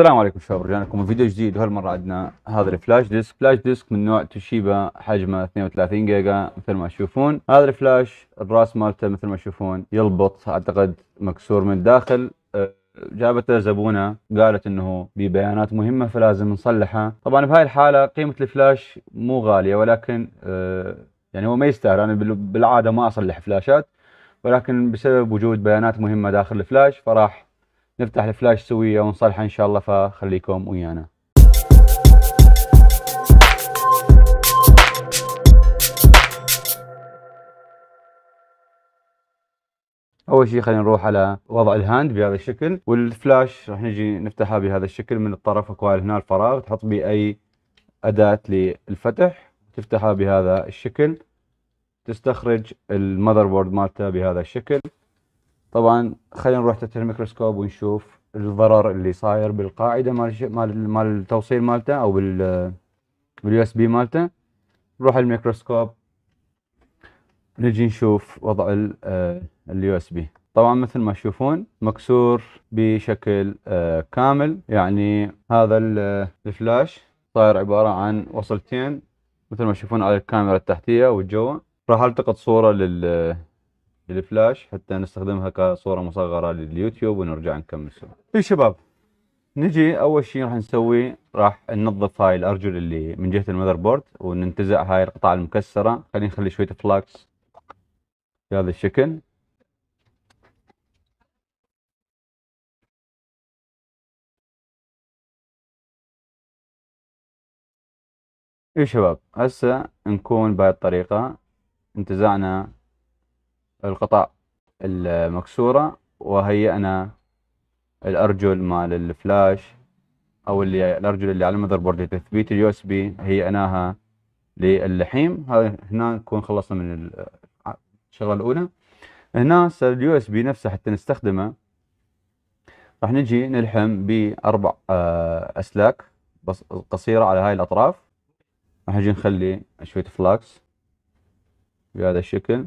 السلام عليكم شباب رجعنا لكم فيديو جديد وهالمرة عندنا هذا الفلاش ديسك فلاش ديسك من نوع توشيبا حجمه 32 جيجا مثل ما تشوفون هذا الفلاش الراس مالته مثل ما تشوفون يلبط اعتقد مكسور من الداخل أه، جابته زبونه قالت انه ببيانات مهمه فلازم نصلحها طبعا بهاي الحاله قيمه الفلاش مو غاليه ولكن أه، يعني هو ما يستاهل انا بالعاده ما اصلح فلاشات ولكن بسبب وجود بيانات مهمه داخل الفلاش فراح نفتح الفلاش سوية ونصلحه إن شاء الله فخليكم ويانا اول شيء خلينا نروح على وضع الهاند بهذا الشكل والفلاش راح نجي نفتحها بهذا الشكل من الطرف اكو هنا الفراغ تحط به اي اداه للفتح تفتحها بهذا الشكل تستخرج المذر بورد مالته بهذا الشكل طبعا خلينا نروح تحت الميكروسكوب ونشوف الضرر اللي صاير بالقاعده مال مال مال التوصيل مالته او بال باليو اس بي مالته نروح الميكروسكوب نجي نشوف وضع اليو اس بي طبعا مثل ما تشوفون مكسور بشكل آه، كامل يعني هذا الفلاش صاير عبارة عن وصلتين مثل ما تشوفون على الكاميرا التحتية والجوة راح التقط صورة لل الفلاش حتى نستخدمها كصورة مصغرة لليوتيوب ونرجع نكمل سوا اي شباب نجي اول شيء راح نسوي راح ننظف هاي الارجل اللي من جهه المذر بورد وننتزع هاي القطع المكسره خلينا نخلي شويه فلاكس بهذا الشكل اي شباب هسه نكون بهاي الطريقه انتزعنا القطع المكسورة وهيئنا الأرجل مال الفلاش أو اللي الأرجل اللي على المذر بورد لتثبيت اليو اس بي هيئناها للحيم هذا هنا نكون خلصنا من الشغلة الأولى هنا صار اليو اس بي نفسه حتى نستخدمه راح نجي نلحم بأربع آه، أسلاك قصيرة على هاي الأطراف راح نجي نخلي شوية فلاكس بهذا الشكل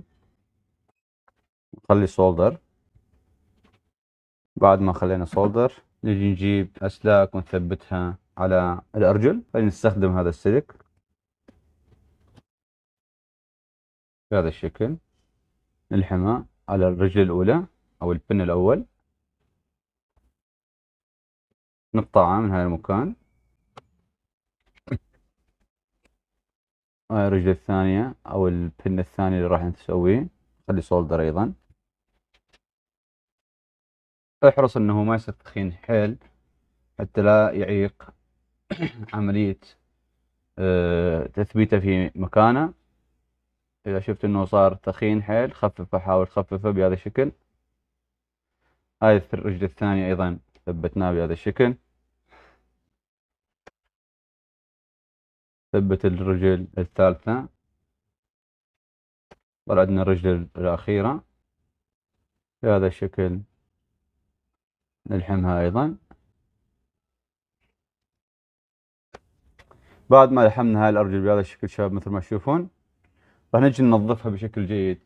نخلي سولدر بعد ما خلينا سولدر نجي نجيب أسلاك ونثبتها على الأرجل فنستخدم نستخدم هذا السلك بهذا الشكل نلحمه على الرجل الأولى أو البن الأول نقطعه من هذا المكان هاي الرجل الثانية أو البن الثاني اللي راح نسويه خلي سولدر أيضا احرص أنه ما يصير تخين حيل حتى لا يعيق عملية آه، تثبيته في مكانه إذا شفت أنه صار تخين حيل خففه حاول تخففه بهذا الشكل هاي الرجل الثانية أيضا ثبتناه بهذا الشكل ثبت الرجل الثالثة طلع عندنا الرجل الأخيرة بهذا الشكل نلحمها أيضا بعد ما لحمنا هاي الأرجل بهذا الشكل شباب مثل ما تشوفون راح نجي ننظفها بشكل جيد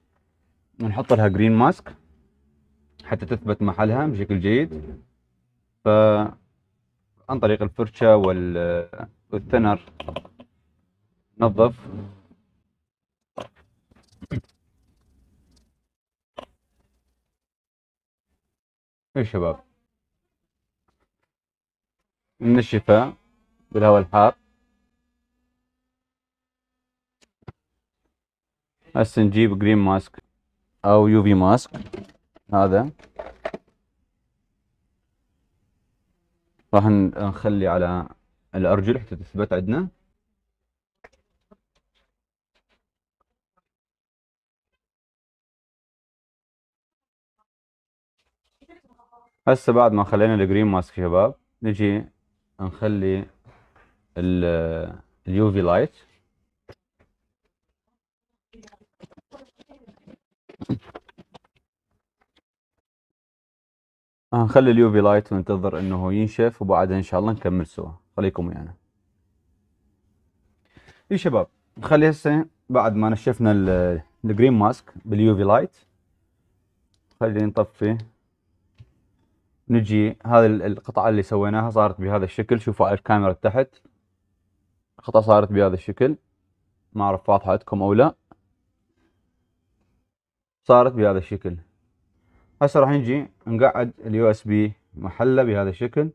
ونحط لها جرين ماسك حتى تثبت محلها بشكل جيد ف عن طريق الفرشة وال... والثنر نظف يا إيه، شباب من الشفاء بالهواء الحار هسه نجيب جرين ماسك او يو في ماسك هذا راح نخلي على الارجل حتى تثبت عندنا هسه بعد ما خلينا الجرين ماسك شباب نجي نخلي اليوفي لايت آه، نخلي اليوفي لايت وننتظر انه ينشف وبعدها ان شاء الله نكمل سوا خليكم ويانا يا شباب نخلي هسه بعد ما نشفنا الجرين ماسك باليوفي لايت خلينا نطفي نجي هذه القطعة اللي سويناها صارت بهذا الشكل شوفوا على الكاميرا تحت القطعة صارت بهذا الشكل ما أعرف واضحة عندكم أو لا صارت بهذا الشكل هسه راح نجي نقعد اليو اس بي محله بهذا الشكل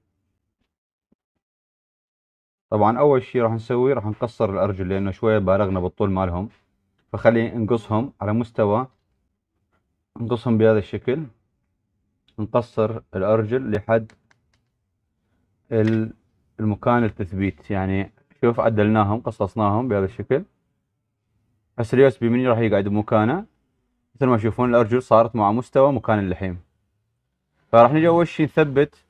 طبعا اول شيء راح نسويه راح نقصر الارجل لانه شويه بالغنا بالطول مالهم فخلي نقصهم على مستوى نقصهم بهذا الشكل نقصر الأرجل لحد المكان التثبيت يعني شوف عدلناهم قصصناهم بهذا الشكل بس اليو اس بي مني راح يقعد بمكانه مثل ما تشوفون الأرجل صارت مع مستوى مكان اللحيم فراح نجي أول شيء نثبت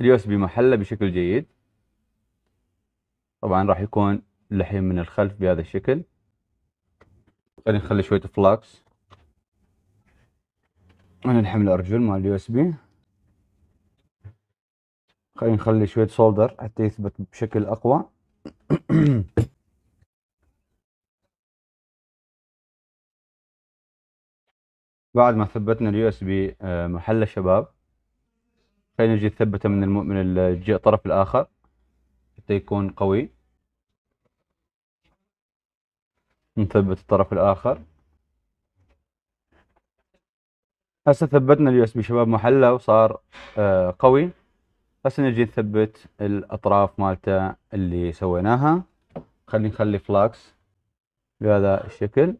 اليو اس بي محله بشكل جيد طبعا راح يكون اللحيم من الخلف بهذا الشكل خلينا نخلي شوية فلاكس هنا الحمل الارجل مال اليو اس بي خلينا نخلي شويه سولدر حتى يثبت بشكل اقوى بعد ما ثبتنا اليو اس بي آه، محله شباب خلينا نجي نثبته من الم... من الطرف الاخر حتى يكون قوي نثبت الطرف الاخر هسه ثبتنا اليو اس بي شباب محله وصار آه قوي هسه نجي نثبت الاطراف مالته اللي سويناها خلي نخلي فلاكس بهذا الشكل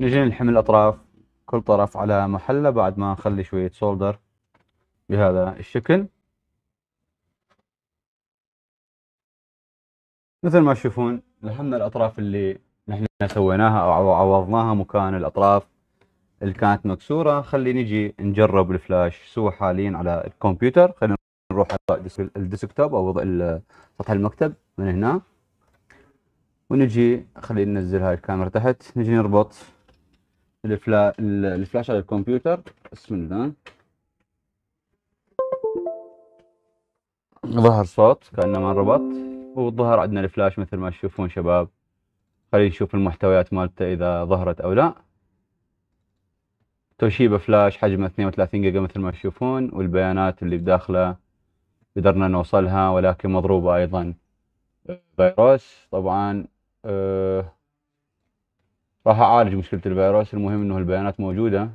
نجي نلحم الاطراف كل طرف على محله بعد ما نخلي شويه سولدر بهذا الشكل مثل ما تشوفون لحمنا الاطراف اللي نحن سويناها او عوضناها مكان الاطراف اللي كانت مكسوره خلي نجي نجرب الفلاش سوى حاليا على الكمبيوتر خلينا نروح على الديسكتوب او وضع سطح المكتب من هنا ونجي خلينا ننزل هاي الكاميرا تحت نجي نربط الفلا... الفلاش على الكمبيوتر بسم الله ظهر صوت كأنه ما ربط والظهر عندنا الفلاش مثل ما تشوفون شباب خلينا نشوف المحتويات مالته اذا ظهرت او لا توشيبا فلاش حجمه 32 جيجا مثل ما تشوفون والبيانات اللي بداخله قدرنا نوصلها ولكن مضروبة أيضا فيروس طبعا أه راح أعالج مشكلة الفيروس المهم أنه البيانات موجودة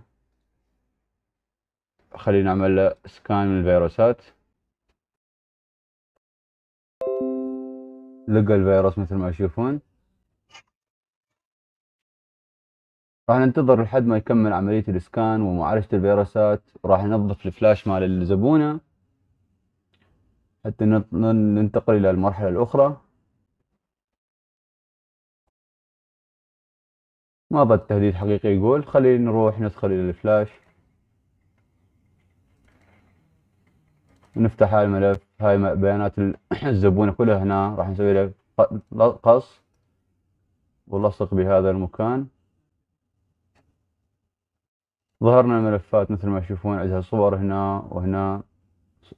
خلينا نعمل له سكان من الفيروسات لقى الفيروس مثل ما تشوفون راح ننتظر لحد ما يكمل عملية الاسكان ومعالجة الفيروسات وراح ننظف الفلاش مال الزبونة حتى ننتقل الى المرحلة الاخرى ما ضد تهديد حقيقي يقول خلينا نروح ندخل الى الفلاش ونفتح هاي الملف هاي بيانات الزبونة كلها هنا راح نسوي له قص ولصق بهذا المكان ظهرنا الملفات مثل ما تشوفون عندها صور هنا وهنا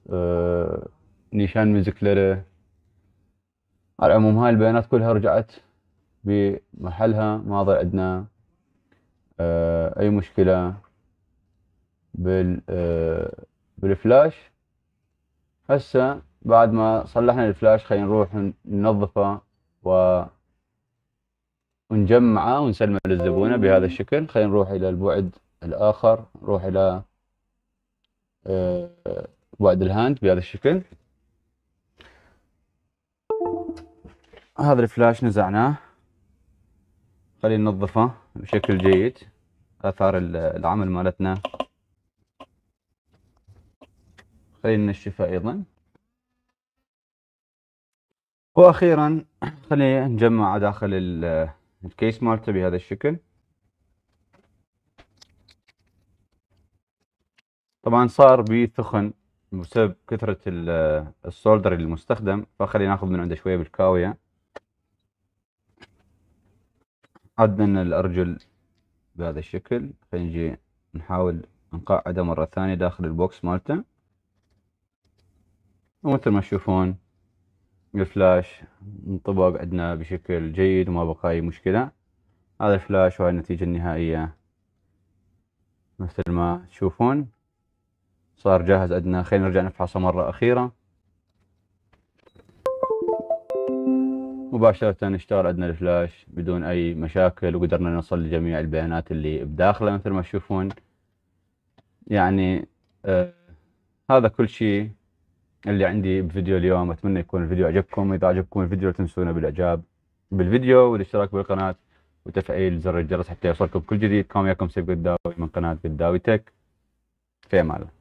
آه نيشان ميوزك ليره على العموم هاي البيانات كلها رجعت بمحلها ما ظل عندنا آه اي مشكلة بال آه بالفلاش هسه بعد ما صلحنا الفلاش خلينا نروح ننظفه و ونجمعه ونسلمه للزبونة بهذا الشكل خلينا نروح إلى البعد الآخر نروح إلى بعد آه، الهاند بهذا الشكل هذا الفلاش نزعناه خلينا ننظفه بشكل جيد اثار العمل مالتنا خلينا ننشفه ايضا واخيرا خلينا نجمع داخل الكيس مالته بهذا الشكل طبعا صار بثخن بسبب كثرة السولدر المستخدم فخلينا ناخذ من عنده شوية بالكاوية عدنا الأرجل بهذا الشكل خلينا نجي نحاول نقعده مرة ثانية داخل البوكس مالته ومثل ما تشوفون الفلاش انطبق عندنا بشكل جيد وما بقى أي مشكلة هذا الفلاش وهي النتيجة النهائية مثل ما تشوفون صار جاهز عندنا خلينا نرجع نفحصه مرة أخيرة مباشرة اشتغل عندنا الفلاش بدون أي مشاكل وقدرنا نوصل لجميع البيانات اللي بداخله مثل ما تشوفون يعني آه هذا كل شيء اللي عندي بفيديو اليوم أتمنى يكون الفيديو عجبكم إذا عجبكم الفيديو لا تنسونا بالإعجاب بالفيديو والاشتراك بالقناة وتفعيل زر الجرس حتى يوصلكم كل جديد كان وياكم سيف قداوي من قناة قداوي تك في أمان الله